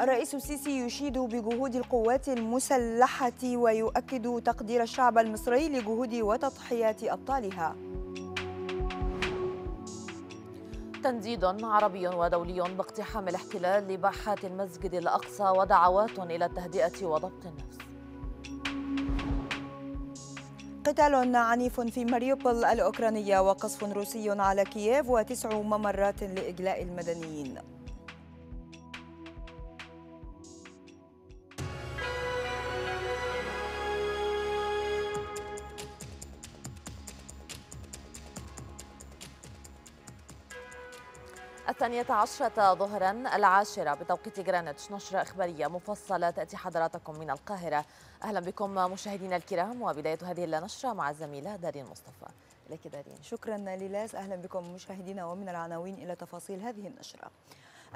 الرئيس السيسي يشيد بجهود القوات المسلحة ويؤكد تقدير الشعب المصري لجهود وتضحيات أبطالها تنديد عربي ودولي باقتحام الاحتلال لباحات المسجد الأقصى ودعوات إلى التهدئة وضبط النفس قتال عنيف في ماريوبول الأوكرانية وقصف روسي على كييف وتسع ممرات لإجلاء المدنيين الثانية عشرة ظهرا العاشرة بتوقيت جرانتش نشرة إخبارية مفصلة تأتي حضراتكم من القاهرة أهلا بكم مشاهدينا الكرام وبداية هذه النشرة مع الزميلة دارين مصطفى لك دارين شكرا للاس أهلا بكم مشاهدينا ومن العناوين إلى تفاصيل هذه النشرة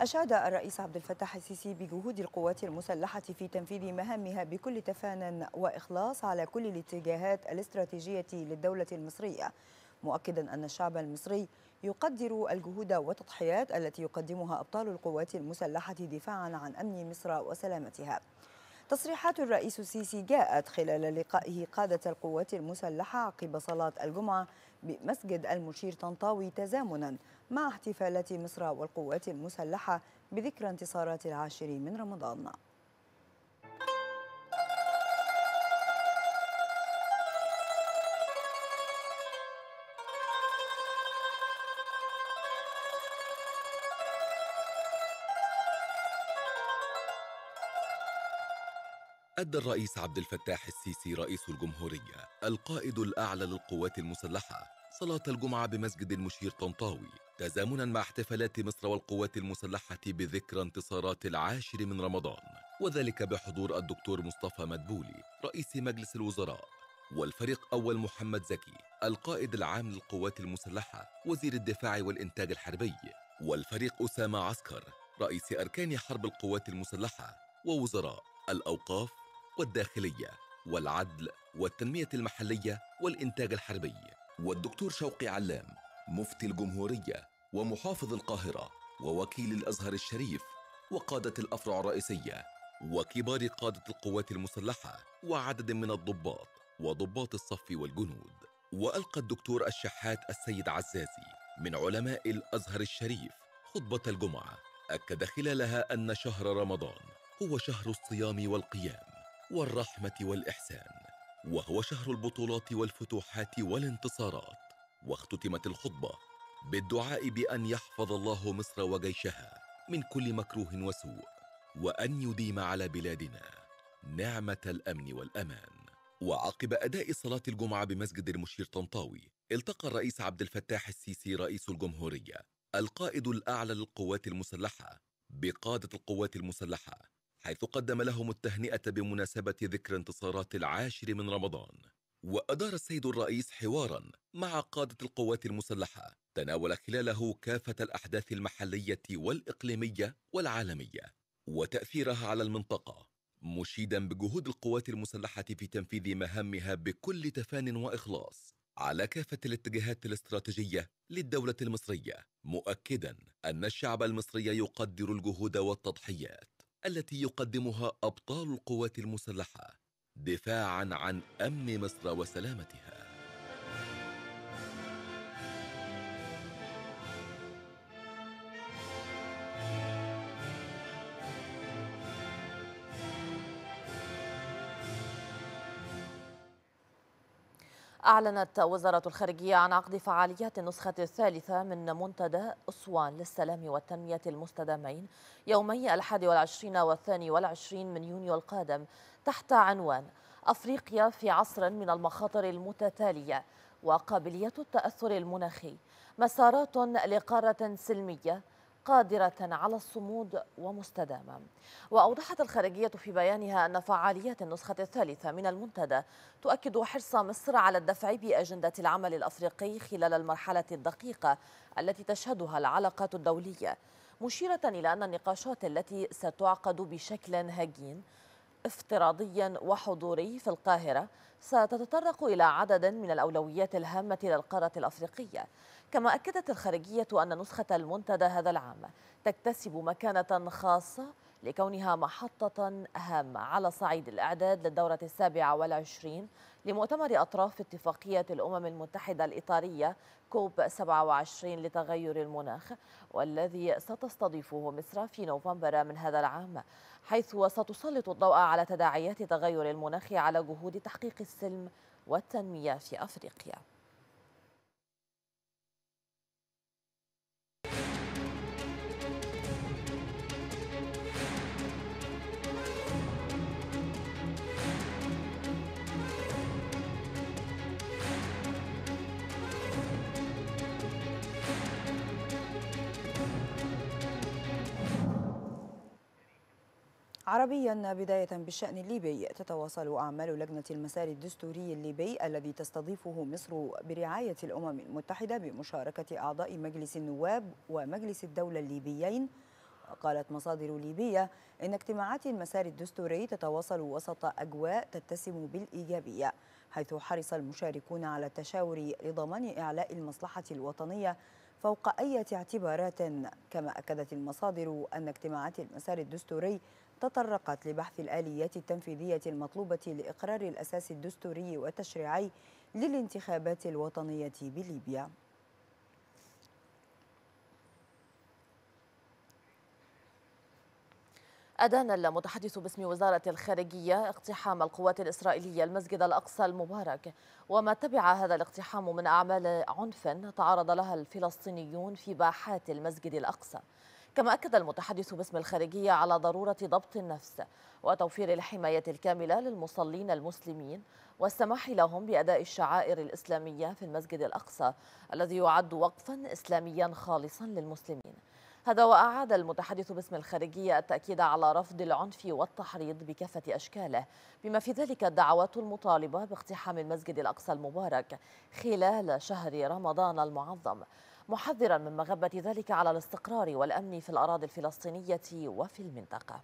أشاد الرئيس عبد الفتاح السيسي بجهود القوات المسلحة في تنفيذ مهامها بكل تفان وإخلاص على كل الاتجاهات الاستراتيجية للدولة المصرية مؤكدا أن الشعب المصري يقدر الجهود والتضحيات التي يقدمها أبطال القوات المسلحة دفاعا عن أمن مصر وسلامتها تصريحات الرئيس السيسي جاءت خلال لقائه قادة القوات المسلحة عقب صلاة الجمعة بمسجد المشير طنطاوي تزامنا مع احتفالات مصر والقوات المسلحة بذكرى انتصارات العاشر من رمضان أدى الرئيس عبد الفتاح السيسي رئيس الجمهورية القائد الأعلى للقوات المسلحة صلاة الجمعة بمسجد المشير طنطاوي تزامنا مع احتفالات مصر والقوات المسلحة بذكرى انتصارات العاشر من رمضان وذلك بحضور الدكتور مصطفى مدبولي رئيس مجلس الوزراء والفريق أول محمد زكي القائد العام للقوات المسلحة وزير الدفاع والإنتاج الحربي والفريق أسامة عسكر رئيس أركان حرب القوات المسلحة ووزراء الأوقاف والداخلية والعدل والتنمية المحلية والإنتاج الحربي والدكتور شوقي علام مفتي الجمهورية ومحافظ القاهرة ووكيل الأزهر الشريف وقادة الأفرع الرئيسية وكبار قادة القوات المسلحة وعدد من الضباط وضباط الصف والجنود وألقى الدكتور الشحات السيد عزازي من علماء الأزهر الشريف خطبة الجمعة أكد خلالها أن شهر رمضان هو شهر الصيام والقيام والرحمة والإحسان وهو شهر البطولات والفتوحات والانتصارات واختتمت الخطبة بالدعاء بأن يحفظ الله مصر وجيشها من كل مكروه وسوء وأن يديم على بلادنا نعمة الأمن والأمان وعقب أداء صلاة الجمعة بمسجد المشير طنطاوي التقى الرئيس عبد الفتاح السيسي رئيس الجمهورية القائد الأعلى للقوات المسلحة بقادة القوات المسلحة حيث قدم لهم التهنئة بمناسبة ذكر انتصارات العاشر من رمضان وأدار السيد الرئيس حوارا مع قادة القوات المسلحة تناول خلاله كافة الأحداث المحلية والإقليمية والعالمية وتأثيرها على المنطقة مشيدا بجهود القوات المسلحة في تنفيذ مهامها بكل تفان وإخلاص على كافة الاتجاهات الاستراتيجية للدولة المصرية مؤكدا أن الشعب المصري يقدر الجهود والتضحيات التي يقدمها أبطال القوات المسلحة دفاعاً عن أمن مصر وسلامتها أعلنت وزارة الخارجية عن عقد فعاليات النسخة الثالثة من منتدى أسوان للسلام والتنمية المستدامين يومي الحادي والعشرين والثاني والعشرين من يونيو القادم تحت عنوان أفريقيا في عصر من المخاطر المتتالية وقابلية التأثر المناخي مسارات لقارة سلمية قادرة على الصمود ومستدامة وأوضحت الخارجية في بيانها أن فعاليات النسخة الثالثة من المنتدى تؤكد حرص مصر على الدفع بأجندة العمل الأفريقي خلال المرحلة الدقيقة التي تشهدها العلاقات الدولية مشيرة إلى أن النقاشات التي ستعقد بشكل هجين افتراضيا وحضوري في القاهرة ستتطرق إلى عدد من الأولويات الهامة للقارة الأفريقية كما أكدت الخارجية أن نسخة المنتدى هذا العام تكتسب مكانة خاصة لكونها محطة هامة على صعيد الإعداد للدورة السابعة والعشرين لمؤتمر أطراف اتفاقية الأمم المتحدة الإطارية كوب 27 لتغير المناخ والذي ستستضيفه مصر في نوفمبر من هذا العام حيث ستسلط الضوء على تداعيات تغير المناخ على جهود تحقيق السلم والتنمية في أفريقيا عربيا بداية بالشأن الليبي تتواصل أعمال لجنة المسار الدستوري الليبي الذي تستضيفه مصر برعاية الأمم المتحدة بمشاركة أعضاء مجلس النواب ومجلس الدولة الليبيين وقالت مصادر ليبية إن اجتماعات المسار الدستوري تتواصل وسط أجواء تتسم بالإيجابية حيث حرص المشاركون على التشاور لضمان إعلاء المصلحة الوطنية فوق أي اعتبارات كما أكدت المصادر أن اجتماعات المسار الدستوري تطرقت لبحث الآليات التنفيذية المطلوبة لإقرار الأساس الدستوري والتشريعي للانتخابات الوطنية بليبيا أدان المتحدث باسم وزارة الخارجية اقتحام القوات الإسرائيلية المسجد الأقصى المبارك وما تبع هذا الاقتحام من أعمال عنف تعرض لها الفلسطينيون في باحات المسجد الأقصى كما أكد المتحدث باسم الخارجية على ضرورة ضبط النفس وتوفير الحماية الكاملة للمصلين المسلمين والسماح لهم بأداء الشعائر الإسلامية في المسجد الأقصى الذي يعد وقفا إسلاميا خالصا للمسلمين هذا وأعاد المتحدث باسم الخارجية التأكيد على رفض العنف والتحريض بكافة أشكاله بما في ذلك الدعوات المطالبة باقتحام المسجد الأقصى المبارك خلال شهر رمضان المعظم محذرا من مغبة ذلك على الاستقرار والأمن في الأراضي الفلسطينية وفي المنطقة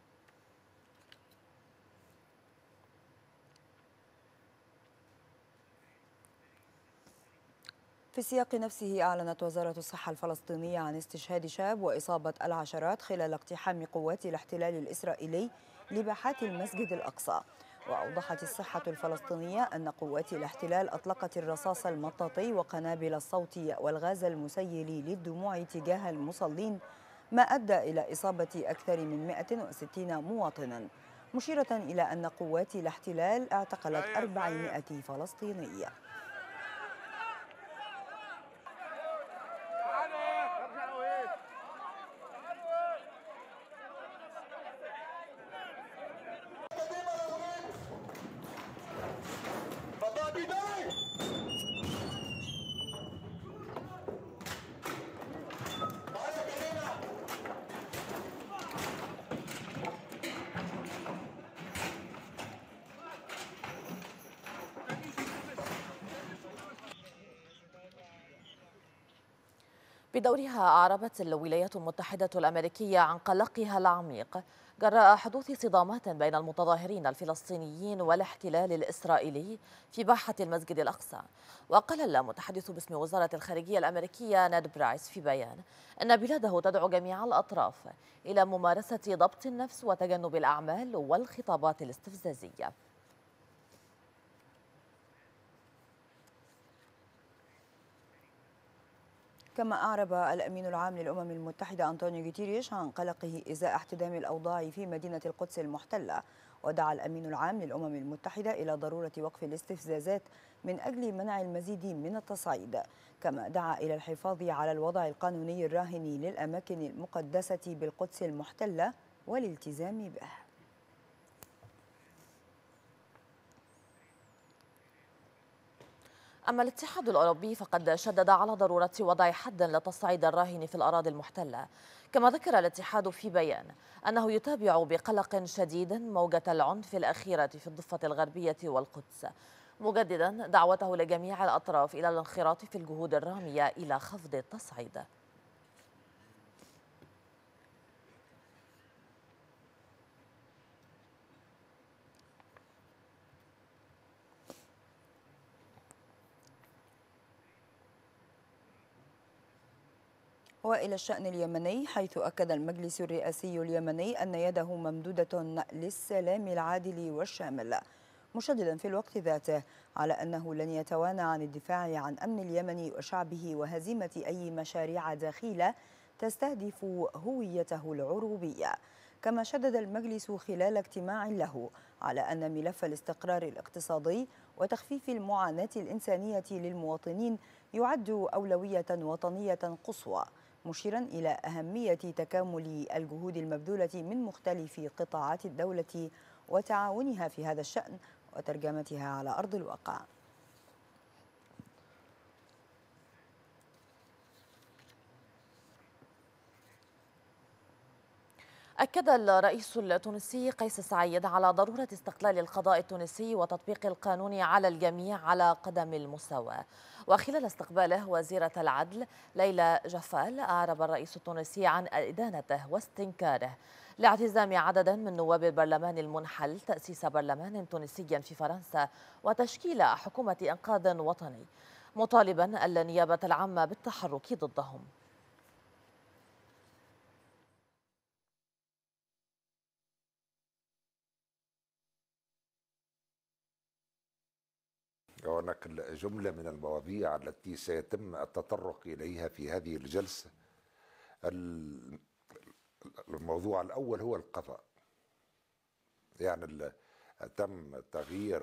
في السياق نفسه أعلنت وزارة الصحة الفلسطينية عن استشهاد شاب وإصابة العشرات خلال اقتحام قوات الاحتلال الإسرائيلي لباحات المسجد الأقصى وأوضحت الصحة الفلسطينية أن قوات الاحتلال أطلقت الرصاص المطاطي وقنابل الصوت والغاز المسيل للدموع تجاه المصلين ما أدى إلى إصابة أكثر من 160 مواطنا مشيرة إلى أن قوات الاحتلال اعتقلت 400 فلسطيني بدورها أعربت الولايات المتحدة الأمريكية عن قلقها العميق جراء حدوث صدامات بين المتظاهرين الفلسطينيين والاحتلال الإسرائيلي في باحة المسجد الأقصى وقال المتحدث باسم وزارة الخارجية الأمريكية ناد برايس في بيان أن بلاده تدعو جميع الأطراف إلى ممارسة ضبط النفس وتجنب الأعمال والخطابات الاستفزازية كما أعرب الأمين العام للأمم المتحدة أنطونيو غوتيريش عن قلقه إزاء احتدام الأوضاع في مدينة القدس المحتلة ودعا الأمين العام للأمم المتحدة إلى ضرورة وقف الاستفزازات من أجل منع المزيد من التصعيد كما دعا إلى الحفاظ على الوضع القانوني الراهن للأماكن المقدسة بالقدس المحتلة والالتزام به أما الاتحاد الأوروبي فقد شدد على ضرورة وضع حد لتصعيد الراهن في الأراضي المحتلة كما ذكر الاتحاد في بيان أنه يتابع بقلق شديد موجة العنف الأخيرة في الضفة الغربية والقدس مجددا دعوته لجميع الأطراف إلى الانخراط في الجهود الرامية إلى خفض التصعيد وإلى الشأن اليمني حيث أكد المجلس الرئاسي اليمني أن يده ممدودة للسلام العادل والشامل مشددا في الوقت ذاته على أنه لن يتوانى عن الدفاع عن أمن اليمن وشعبه وهزيمة أي مشاريع داخلة تستهدف هويته العروبية كما شدد المجلس خلال اجتماع له على أن ملف الاستقرار الاقتصادي وتخفيف المعاناة الإنسانية للمواطنين يعد أولوية وطنية قصوى مشيرا إلى أهمية تكامل الجهود المبذولة من مختلف قطاعات الدولة وتعاونها في هذا الشأن وترجمتها على أرض الواقع أكد الرئيس التونسي قيس سعيد على ضرورة استقلال القضاء التونسي وتطبيق القانون على الجميع على قدم المساواة وخلال استقباله وزيرة العدل ليلى جفال أعرب الرئيس التونسي عن إدانته واستنكاره لاعتزام عدد من نواب البرلمان المنحل تأسيس برلمان تونسي في فرنسا وتشكيل حكومة إنقاذ وطني مطالبا النيابة العامة بالتحرك ضدهم هناك جملة من المواضيع التي سيتم التطرق إليها في هذه الجلسة الموضوع الأول هو القضاء يعني تم تغيير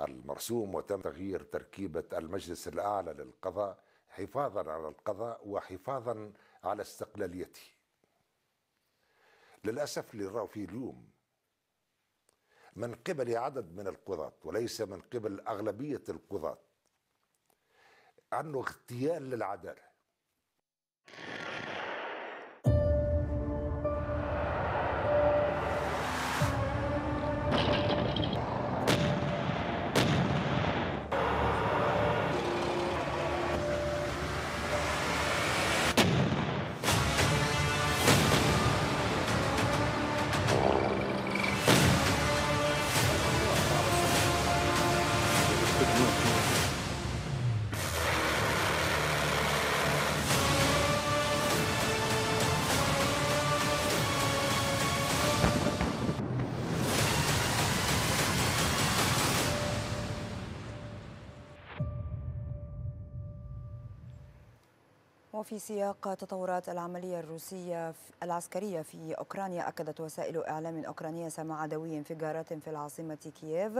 المرسوم وتم تغيير تركيبة المجلس الأعلى للقضاء حفاظا على القضاء وحفاظا على استقلاليته للأسف اللي راه فيه اليوم من قبل عدد من القضاة وليس من قبل أغلبية القضاة عنه اغتيال للعدالة وفي سياق تطورات العملية الروسية العسكرية في أوكرانيا أكدت وسائل إعلام أوكرانية سماع دوي انفجارات في العاصمة كييف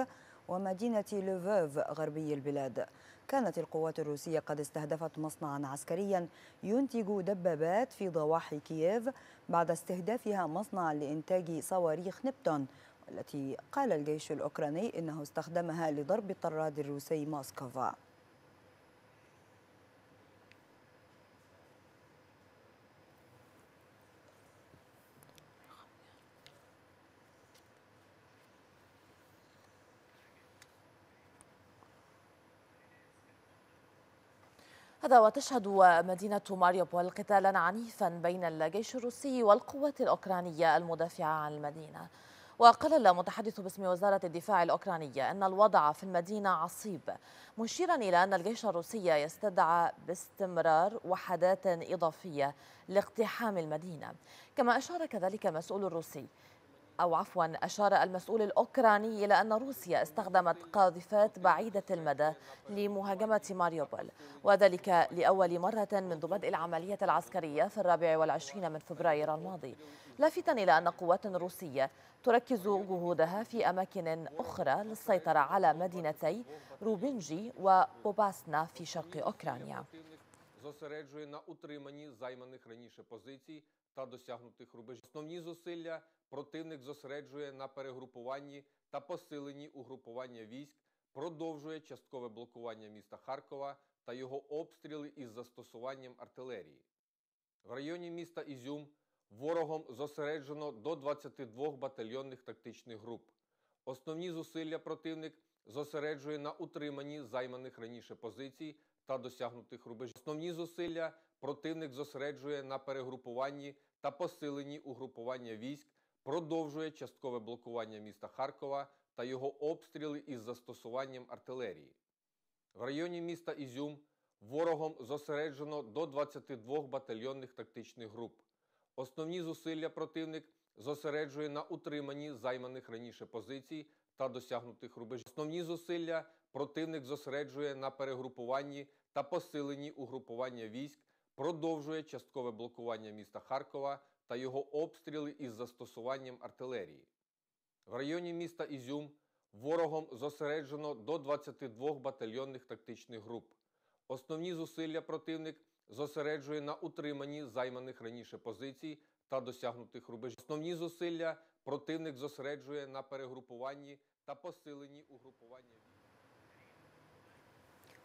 ومدينة لوفوف غربي البلاد كانت القوات الروسية قد استهدفت مصنعا عسكريا ينتج دبابات في ضواحي كييف بعد استهدافها مصنعا لإنتاج صواريخ نبتون التي قال الجيش الأوكراني إنه استخدمها لضرب الطراد الروسي موسكوفا هذا وتشهد مدينة ماريوبول قتالا عنيفا بين الجيش الروسي والقوات الأوكرانية المدافعة عن المدينة وقال المتحدث باسم وزارة الدفاع الأوكرانية أن الوضع في المدينة عصيب مشيرا إلى أن الجيش الروسي يستدعى باستمرار وحدات إضافية لاقتحام المدينة كما أشار كذلك مسؤول روسي أو عفوا أشار المسؤول الأوكراني إلى أن روسيا استخدمت قاذفات بعيدة المدى لمهاجمة ماريوبول وذلك لأول مرة منذ بدء العملية العسكرية في الرابع والعشرين من فبراير الماضي لافتا إلى أن قوات روسية تركز جهودها في أماكن أخرى للسيطرة على مدينتي روبينجي وبوباسنا في شرق أوكرانيا та досягнутих рубежів. Основні зусилля противник зосереджує на перегрупуванні та посиленні угрупування військ, продовжує часткове блокування міста Харкова та його обстріли із застосуванням артилерії. В районі міста Ізюм ворогом зосереджено до 22 батальйонних тактичних груп. Основні зусилля противник зосереджує на утриманні займаних раніше позицій та досягнутих рубежів. Основні зусилля противник зосереджує на перегрупуванні та посиленні угрупування військ, продовжує часткове блокування міста Харкова та його обстріли із застосуванням артилерії. В районі міста Ізюм ворогом зосереджено до 22 батальйонних тактичних груп. Основні зусилля противник зосереджує на утриманні займаних раніше позицій та досягнутих рубежів. Основні зусилля противник зосереджує на перегрупуванні та посиленні угрупування військ, продовжує часткове блокування міста Харкова та його обстріли із застосуванням артилерії. В районі міста Ізюм ворогом зосереджено до 22 батальйонних тактичних груп. Основні зусилля противник зосереджує на утриманні займаних раніше позицій та досягнутих рубежів. Основні зусилля противник зосереджує на перегрупуванні та посиленні угрупування.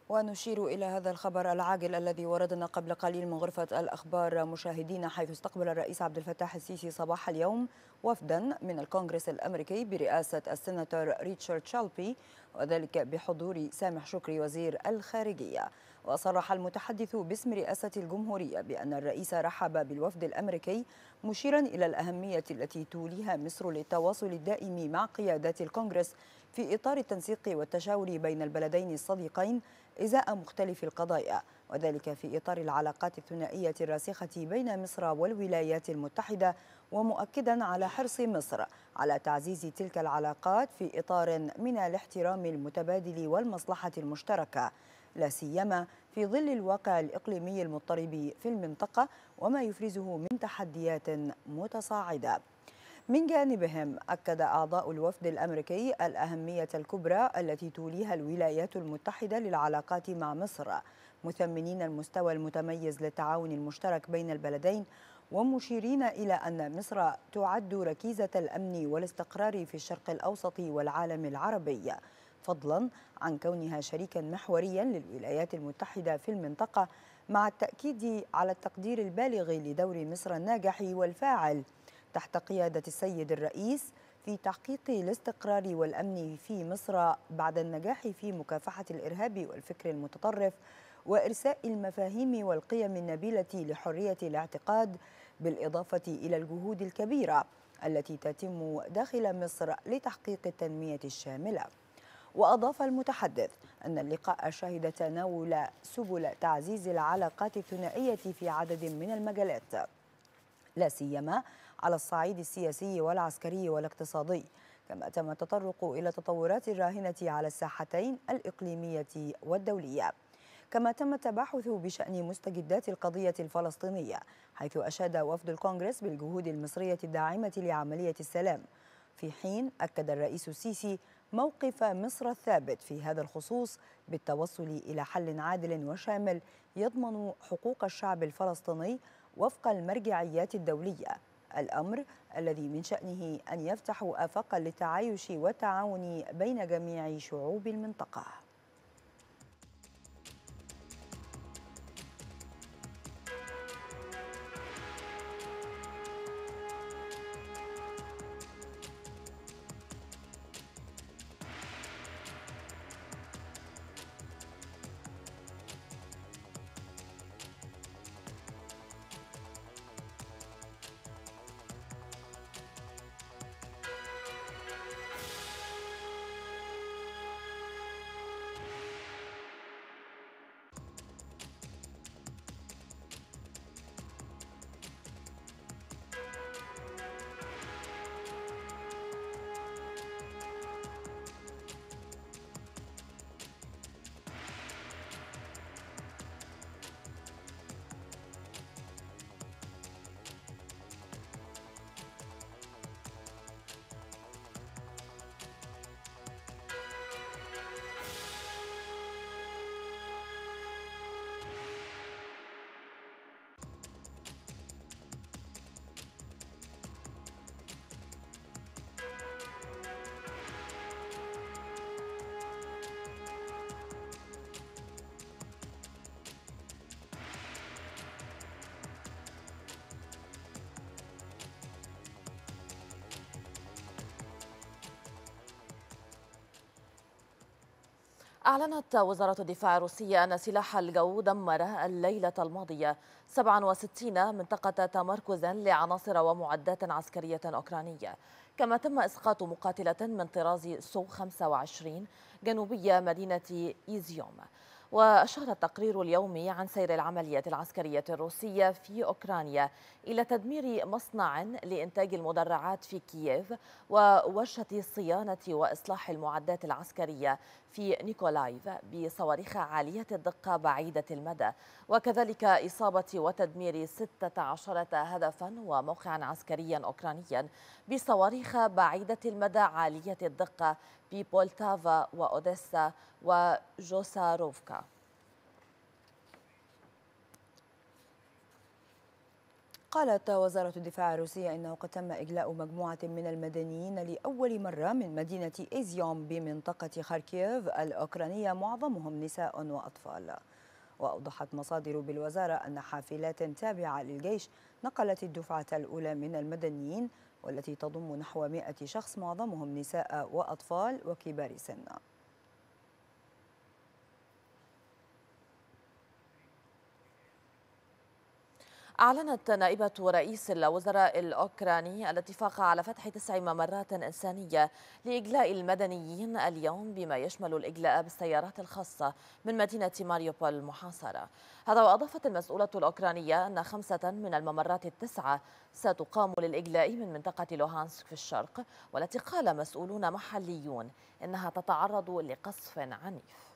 ونشير إلى هذا الخبر العاجل الذي وردنا قبل قليل من غرفة الأخبار مشاهدين حيث استقبل الرئيس عبد الفتاح السيسي صباح اليوم وفدا من الكونغرس الأمريكي برئاسة السناتور ريتشارد شالبي وذلك بحضور سامح شكري وزير الخارجية وصرح المتحدث باسم رئاسة الجمهورية بأن الرئيس رحب بالوفد الأمريكي مشيرا إلى الأهمية التي توليها مصر للتواصل الدائم مع قيادات الكونغرس في إطار التنسيق والتشاور بين البلدين الصديقين إزاء مختلف القضايا وذلك في إطار العلاقات الثنائية الراسخة بين مصر والولايات المتحدة ومؤكدا على حرص مصر على تعزيز تلك العلاقات في إطار من الاحترام المتبادل والمصلحة المشتركة لا سيما في ظل الواقع الإقليمي المضطرب في المنطقة وما يفرزه من تحديات متصاعدة من جانبهم أكد أعضاء الوفد الأمريكي الأهمية الكبرى التي توليها الولايات المتحدة للعلاقات مع مصر مثمنين المستوى المتميز للتعاون المشترك بين البلدين ومشيرين إلى أن مصر تعد ركيزة الأمن والاستقرار في الشرق الأوسط والعالم العربي فضلا عن كونها شريكا محوريا للولايات المتحدة في المنطقة مع التأكيد على التقدير البالغ لدور مصر الناجح والفاعل تحت قيادة السيد الرئيس في تحقيق الاستقرار والأمن في مصر بعد النجاح في مكافحة الإرهاب والفكر المتطرف وإرساء المفاهيم والقيم النبيلة لحرية الاعتقاد بالإضافة إلى الجهود الكبيرة التي تتم داخل مصر لتحقيق التنمية الشاملة وأضاف المتحدث أن اللقاء شهد تناول سبل تعزيز العلاقات الثنائية في عدد من المجالات لا سيما على الصعيد السياسي والعسكري والاقتصادي كما تم التطرق إلى تطورات الراهنة على الساحتين الإقليمية والدولية كما تم التباحث بشأن مستجدات القضية الفلسطينية حيث أشاد وفد الكونغرس بالجهود المصرية الداعمة لعملية السلام في حين أكد الرئيس السيسي موقف مصر الثابت في هذا الخصوص بالتوصل إلى حل عادل وشامل يضمن حقوق الشعب الفلسطيني وفق المرجعيات الدولية الأمر الذي من شأنه أن يفتح آفاقا للتعايش والتعاون بين جميع شعوب المنطقة أعلنت وزارة الدفاع الروسية أن سلاح الجو دمر الليلة الماضية 67 منطقة تمركزا لعناصر ومعدات عسكرية أوكرانية كما تم إسقاط مقاتلة من طراز سو 25 جنوبية مدينة إيزيوم وأشار التقرير اليومي عن سير العمليات العسكرية الروسية في أوكرانيا إلى تدمير مصنع لإنتاج المدرعات في كييف وورشة صيانة وإصلاح المعدات العسكرية في نيكولايف بصواريخ عالية الدقة بعيدة المدى وكذلك إصابة وتدمير 16 هدفا وموقعا عسكريا أوكرانيا بصواريخ بعيدة المدى عالية الدقة ببولتافا وأوديسا وجوساروفكا قالت وزارة الدفاع الروسية أنه قد تم إجلاء مجموعة من المدنيين لأول مرة من مدينة إيزيوم بمنطقة خاركيف الأوكرانية معظمهم نساء وأطفال وأوضحت مصادر بالوزارة أن حافلات تابعة للجيش نقلت الدفعة الأولى من المدنيين والتي تضم نحو 100 شخص معظمهم نساء وأطفال وكبار سن أعلنت نائبة رئيس الوزراء الأوكراني الاتفاق على فتح تسع ممرات إنسانية لإجلاء المدنيين اليوم بما يشمل الإجلاء بالسيارات الخاصة من مدينة ماريوبول المحاصرة هذا وأضافت المسؤولة الأوكرانية أن خمسة من الممرات التسعة ستقام للإجلاء من منطقة لوهانسك في الشرق والتي قال مسؤولون محليون إنها تتعرض لقصف عنيف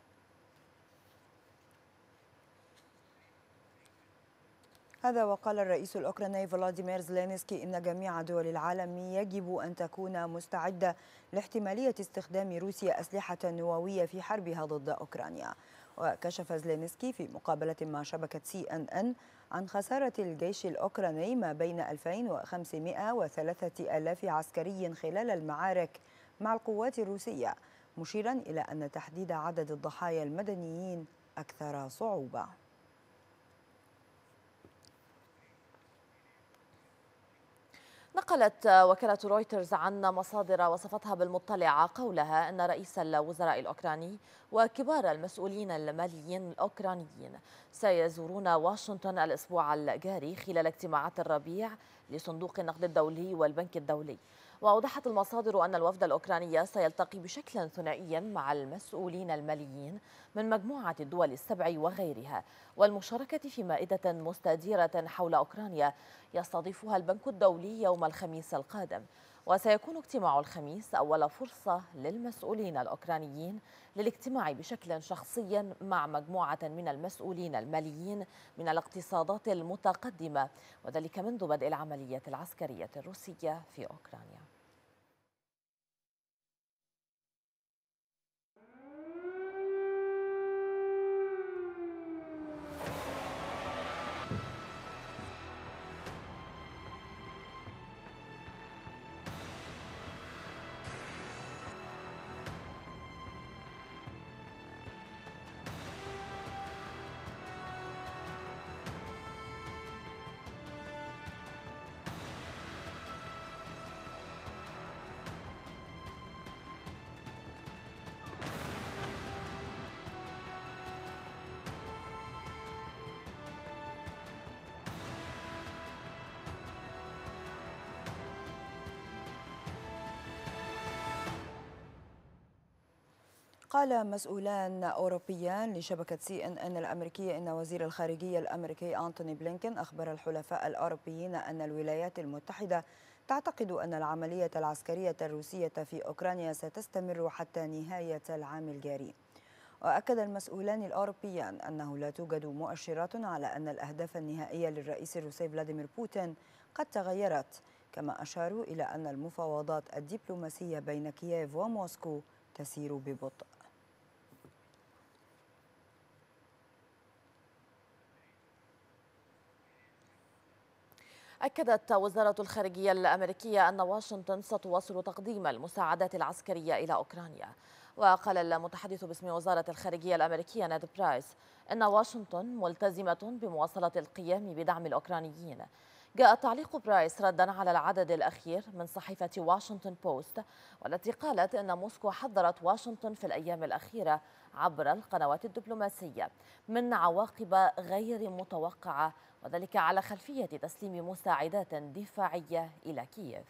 هذا وقال الرئيس الأوكراني فلاديمير زلينسكي إن جميع دول العالم يجب أن تكون مستعدة لاحتمالية استخدام روسيا أسلحة نووية في حربها ضد أوكرانيا وكشف زلينسكي في مقابلة مع شبكة سي أن أن عن خسارة الجيش الأوكراني ما بين 2500 و 3000 عسكري خلال المعارك مع القوات الروسية مشيرا إلى أن تحديد عدد الضحايا المدنيين أكثر صعوبة نقلت وكالة رويترز عن مصادر وصفتها بالمطلعة قولها أن رئيس الوزراء الأوكراني وكبار المسؤولين الماليين الأوكرانيين سيزورون واشنطن الأسبوع الجاري خلال اجتماعات الربيع لصندوق النقد الدولي والبنك الدولي وأوضحت المصادر أن الوفد الأوكراني سيلتقي بشكل ثنائي مع المسؤولين الماليين من مجموعة الدول السبع وغيرها والمشاركة في مائدة مستديرة حول أوكرانيا يستضيفها البنك الدولي يوم الخميس القادم وسيكون اجتماع الخميس أول فرصة للمسؤولين الأوكرانيين للاجتماع بشكل شخصي مع مجموعة من المسؤولين الماليين من الاقتصادات المتقدمة وذلك منذ بدء العملية العسكرية الروسية في أوكرانيا قال مسؤولان أوروبيان لشبكة سي إن إن الأمريكية إن وزير الخارجية الأمريكي أنتوني بلينكين أخبر الحلفاء الأوروبيين أن الولايات المتحدة تعتقد أن العملية العسكرية الروسية في أوكرانيا ستستمر حتى نهاية العام الجاري وأكد المسؤولان الأوروبيان أنه لا توجد مؤشرات على أن الأهداف النهائية للرئيس الروسي فلاديمير بوتين قد تغيرت كما أشاروا إلى أن المفاوضات الدبلوماسية بين كييف وموسكو تسير ببطء أكدت وزارة الخارجية الأمريكية أن واشنطن ستواصل تقديم المساعدات العسكرية إلى أوكرانيا وقال المتحدث باسم وزارة الخارجية الأمريكية ناد برايس أن واشنطن ملتزمة بمواصلة القيام بدعم الأوكرانيين جاء تعليق برايس ردا على العدد الأخير من صحيفة واشنطن بوست والتي قالت أن موسكو حذرت واشنطن في الأيام الأخيرة عبر القنوات الدبلوماسية من عواقب غير متوقعة وذلك على خلفية تسليم مساعدات دفاعية إلى كييف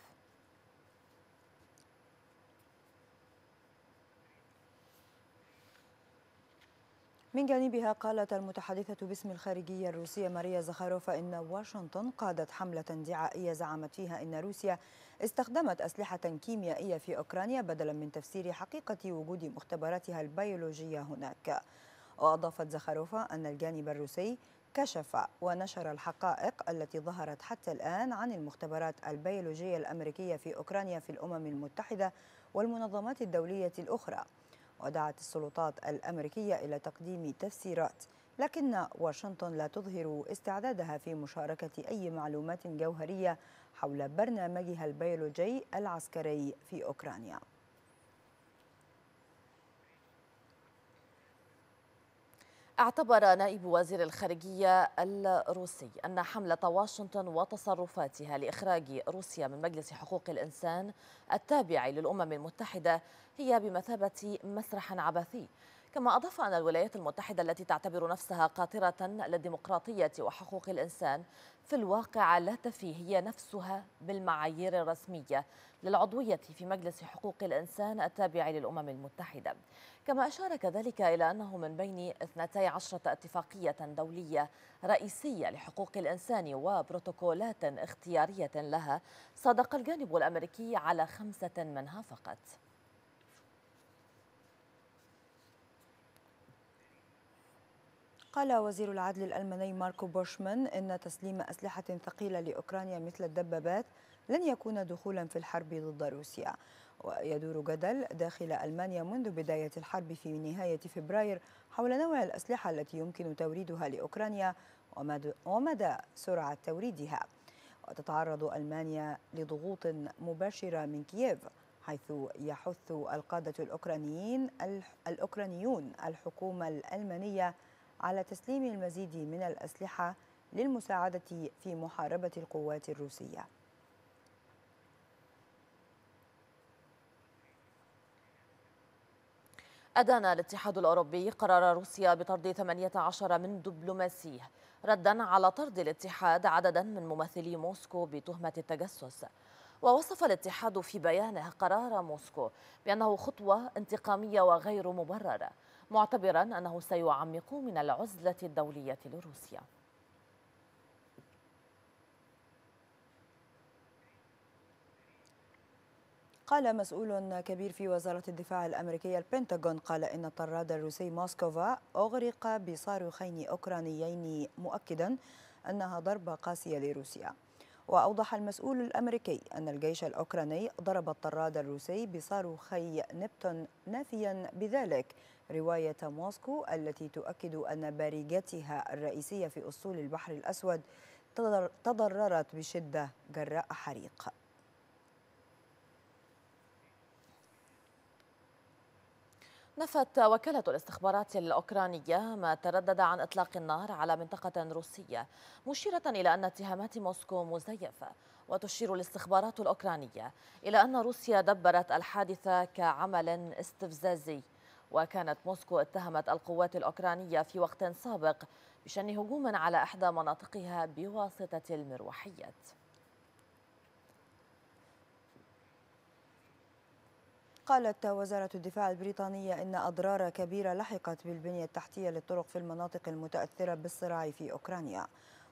من جانبها قالت المتحدثة باسم الخارجية الروسية ماريا زخاروفا إن واشنطن قادت حملة دعائية زعمت فيها إن روسيا استخدمت أسلحة كيميائية في أوكرانيا بدلا من تفسير حقيقة وجود مختبراتها البيولوجية هناك وأضافت زخاروفا أن الجانب الروسي كشف ونشر الحقائق التي ظهرت حتى الآن عن المختبرات البيولوجية الأمريكية في أوكرانيا في الأمم المتحدة والمنظمات الدولية الأخرى ودعت السلطات الأمريكية إلى تقديم تفسيرات لكن واشنطن لا تظهر استعدادها في مشاركة أي معلومات جوهرية حول برنامجها البيولوجي العسكري في أوكرانيا اعتبر نائب وزير الخارجية الروسي أن حملة واشنطن وتصرفاتها لإخراج روسيا من مجلس حقوق الإنسان التابع للأمم المتحدة هي بمثابة مسرح عبثي كما أضاف أن الولايات المتحدة التي تعتبر نفسها قاطرة للديمقراطية وحقوق الإنسان في الواقع لا تفي هي نفسها بالمعايير الرسمية للعضوية في مجلس حقوق الإنسان التابع للأمم المتحدة كما أشار كذلك إلى أنه من بين 12 اتفاقية دولية رئيسية لحقوق الإنسان وبروتوكولات اختيارية لها صادق الجانب الأمريكي على خمسة منها فقط قال وزير العدل الألماني ماركو بوشمان إن تسليم أسلحة ثقيلة لأوكرانيا مثل الدبابات لن يكون دخولا في الحرب ضد روسيا ويدور جدل داخل ألمانيا منذ بداية الحرب في نهاية فبراير حول نوع الأسلحة التي يمكن توريدها لأوكرانيا ومدى سرعة توريدها وتتعرض ألمانيا لضغوط مباشرة من كييف حيث يحث القادة الأوكرانيين الأوكرانيون الحكومة الألمانية على تسليم المزيد من الأسلحة للمساعدة في محاربة القوات الروسية أدان الاتحاد الأوروبي قرار روسيا بطرد 18 من دبلوماسيه ردا على طرد الاتحاد عددا من ممثلي موسكو بتهمة التجسس ووصف الاتحاد في بيانه قرار موسكو بأنه خطوة انتقامية وغير مبررة معتبرا أنه سيعمق من العزلة الدولية لروسيا قال مسؤول كبير في وزارة الدفاع الأمريكية البنتاغون قال إن الطراد الروسي موسكوفا أغرق بصاروخين أوكرانيين مؤكدا أنها ضربة قاسية لروسيا وأوضح المسؤول الأمريكي أن الجيش الأوكراني ضرب الطراد الروسي بصاروخي نبتون نافيا بذلك رواية موسكو التي تؤكد أن بارجتها الرئيسية في أسطول البحر الأسود تضررت بشدة جراء حريق نفت وكالة الاستخبارات الأوكرانية ما تردد عن إطلاق النار على منطقة روسية مشيرة إلى أن اتهامات موسكو مزيفة وتشير الاستخبارات الأوكرانية إلى أن روسيا دبرت الحادثة كعمل استفزازي وكانت موسكو اتهمت القوات الأوكرانية في وقت سابق بشن هجوم على إحدى مناطقها بواسطة المروحيات قالت وزارة الدفاع البريطانية إن أضرار كبيرة لحقت بالبنية التحتية للطرق في المناطق المتأثرة بالصراع في أوكرانيا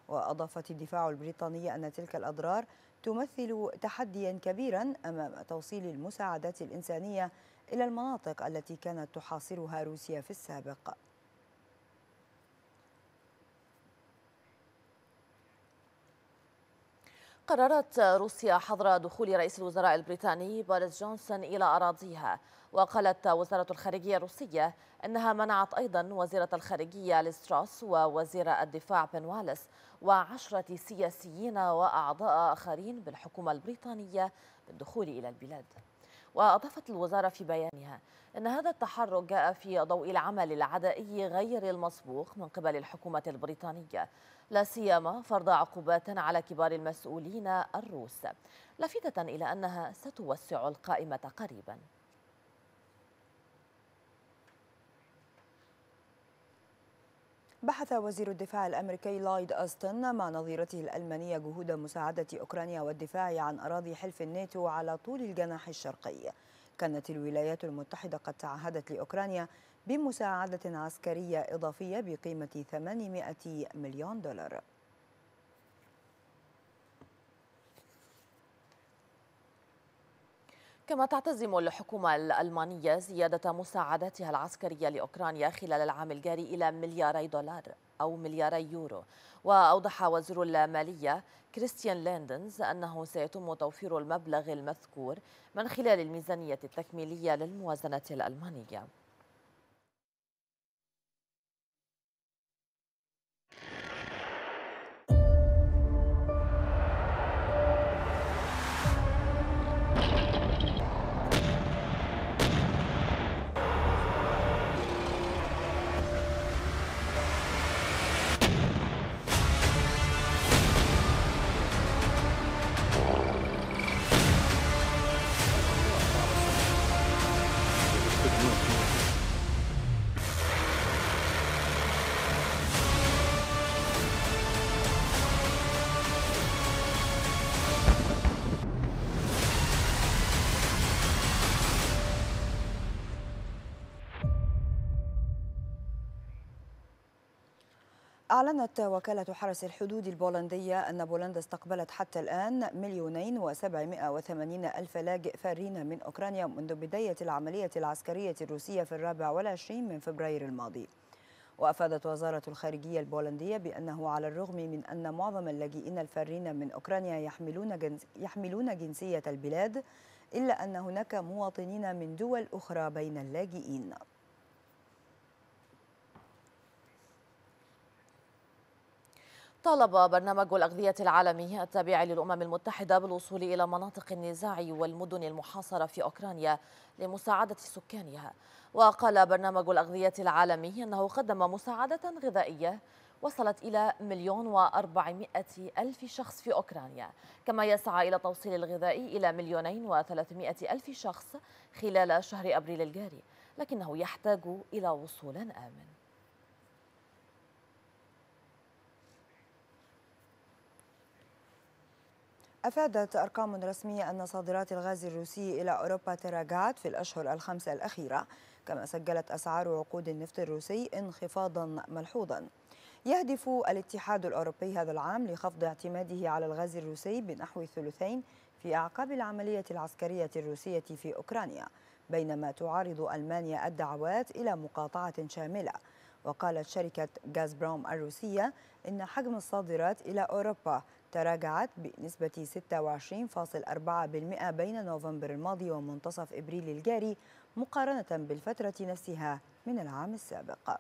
وأضافت الدفاع البريطانية أن تلك الأضرار تمثل تحديا كبيرا أمام توصيل المساعدات الإنسانية إلى المناطق التي كانت تحاصرها روسيا في السابق قررت روسيا حظر دخول رئيس الوزراء البريطاني بوريس جونسون إلى أراضيها وقالت وزارة الخارجية الروسية أنها منعت أيضا وزيرة الخارجية ليستراس ووزير الدفاع بن والس وعشرة سياسيين وأعضاء آخرين بالحكومة البريطانية بالدخول إلى البلاد وأضافت الوزارة في بيانها أن هذا التحرك جاء في ضوء العمل العدائي غير المسبوق من قبل الحكومة البريطانية لا سيما فرض عقوبات على كبار المسؤولين الروس لافتة إلى أنها ستوسع القائمة قريباً بحث وزير الدفاع الأمريكي لايد أستن مع نظيرته الألمانية جهود مساعدة أوكرانيا والدفاع عن أراضي حلف الناتو على طول الجناح الشرقي كانت الولايات المتحدة قد تعهدت لأوكرانيا بمساعدة عسكرية إضافية بقيمة 800 مليون دولار كما تعتزم الحكومة الألمانية زيادة مساعداتها العسكرية لأوكرانيا خلال العام الجاري إلى ملياري دولار أو ملياري يورو وأوضح وزير المالية كريستيان ليندنز أنه سيتم توفير المبلغ المذكور من خلال الميزانية التكميلية للموازنة الألمانية أعلنت وكالة حرس الحدود البولندية أن بولندا استقبلت حتى الآن مليونين وسبعمائة وثمانين ألف لاجئ فارين من أوكرانيا منذ بداية العملية العسكرية الروسية في الرابع والعشرين من فبراير الماضي وأفادت وزارة الخارجية البولندية بأنه على الرغم من أن معظم اللاجئين الفارين من أوكرانيا يحملون, جنس يحملون جنسية البلاد إلا أن هناك مواطنين من دول أخرى بين اللاجئين طالب برنامج الأغذية العالمي التابع للأمم المتحدة بالوصول إلى مناطق النزاع والمدن المحاصرة في أوكرانيا لمساعدة سكانها وقال برنامج الأغذية العالمي أنه قدم مساعدة غذائية وصلت إلى مليون وأربعمائة ألف شخص في أوكرانيا كما يسعى إلى توصيل الغذاء إلى مليونين وثلاثمائة ألف شخص خلال شهر أبريل الجاري لكنه يحتاج إلى وصول آمن أفادت أرقام رسمية أن صادرات الغاز الروسي إلى أوروبا تراجعت في الأشهر الخمسة الأخيرة كما سجلت أسعار عقود النفط الروسي انخفاضا ملحوظا يهدف الاتحاد الأوروبي هذا العام لخفض اعتماده على الغاز الروسي بنحو الثلثين في أعقاب العملية العسكرية الروسية في أوكرانيا بينما تعارض ألمانيا الدعوات إلى مقاطعة شاملة وقالت شركة غازبروم الروسية إن حجم الصادرات إلى أوروبا تراجعت بنسبة 26.4% بين نوفمبر الماضي ومنتصف إبريل الجاري مقارنة بالفترة نفسها من العام السابق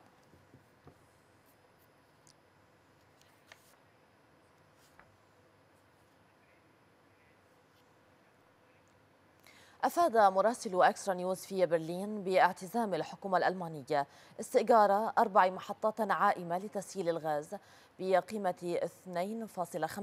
أفاد مراسل أكسترا نيوز في برلين باعتزام الحكومة الألمانية استئجار أربع محطات عائمة لتسييل الغاز بقيمة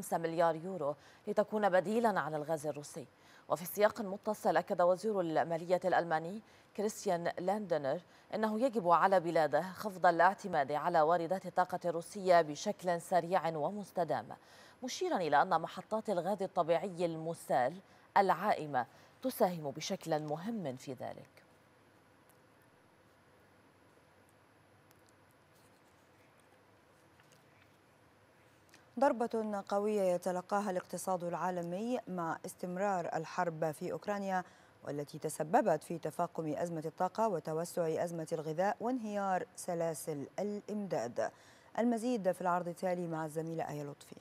2.5 مليار يورو لتكون بديلا عن الغاز الروسي وفي سياق متصل أكد وزير المالية الألماني كريستيان لاندنر أنه يجب على بلاده خفض الاعتماد على واردات الطاقة الروسية بشكل سريع ومستدام مشيرا إلى أن محطات الغاز الطبيعي المسال العائمة تساهم بشكل مهم في ذلك ضربة قوية يتلقاها الاقتصاد العالمي مع استمرار الحرب في أوكرانيا والتي تسببت في تفاقم أزمة الطاقة وتوسع أزمة الغذاء وانهيار سلاسل الإمداد المزيد في العرض التالي مع الزميلة آية لطفي